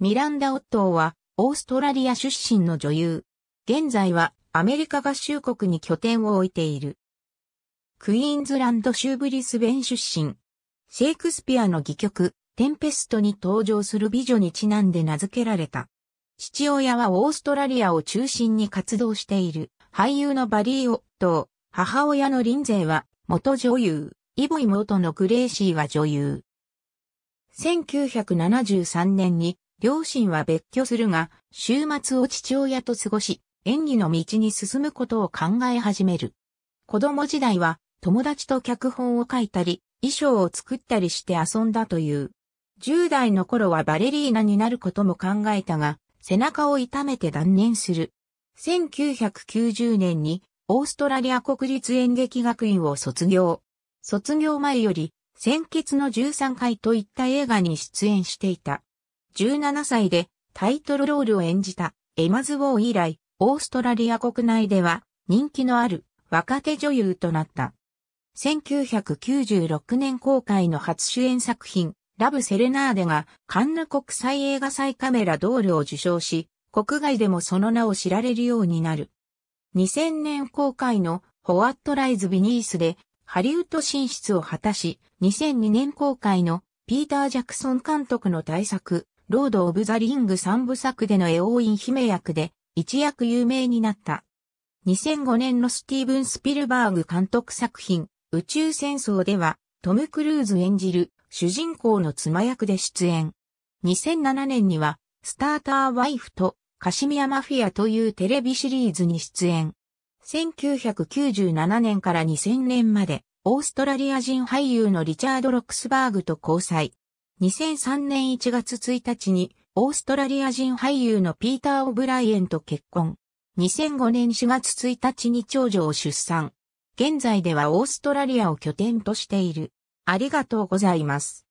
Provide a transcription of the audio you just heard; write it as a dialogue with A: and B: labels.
A: ミランダ・オットーは、オーストラリア出身の女優。現在は、アメリカ合衆国に拠点を置いている。クイーンズランド州ブリスベン出身。シェイクスピアの戯曲、テンペストに登場する美女にちなんで名付けられた。父親はオーストラリアを中心に活動している俳優のバリー・オットー。母親のリンゼーは元女優。イボ妹のグレイシーは女優。1973年に両親は別居するが、週末を父親と過ごし、演技の道に進むことを考え始める。子供時代は友達と脚本を書いたり、衣装を作ったりして遊んだという。10代の頃はバレリーナになることも考えたが、背中を痛めて断念する。1990年にオーストラリア国立演劇学院を卒業。卒業前より、先決の13回といった映画に出演していた。17歳でタイトルロールを演じたエマズ・ウォー以来、オーストラリア国内では人気のある若手女優となった。1996年公開の初主演作品、ラブ・セレナーデがカンヌ国際映画祭カメラドールを受賞し、国外でもその名を知られるようになる。2000年公開のホワットライズ・ビニースでハリウッド進出を果たし、2002年公開のピーター・ジャクソン監督の大作、ロード・オブ・ザ・リング三部作でのエオーイン姫役で一躍有名になった。2005年のスティーブン・スピルバーグ監督作品宇宙戦争ではトム・クルーズ演じる主人公の妻役で出演。2007年にはスターター・ワイフとカシミア・マフィアというテレビシリーズに出演。1997年から2000年までオーストラリア人俳優のリチャード・ロックスバーグと交際。2003年1月1日にオーストラリア人俳優のピーター・オブライエンと結婚。2005年4月1日に長女を出産。現在ではオーストラリアを拠点としている。ありがとうございます。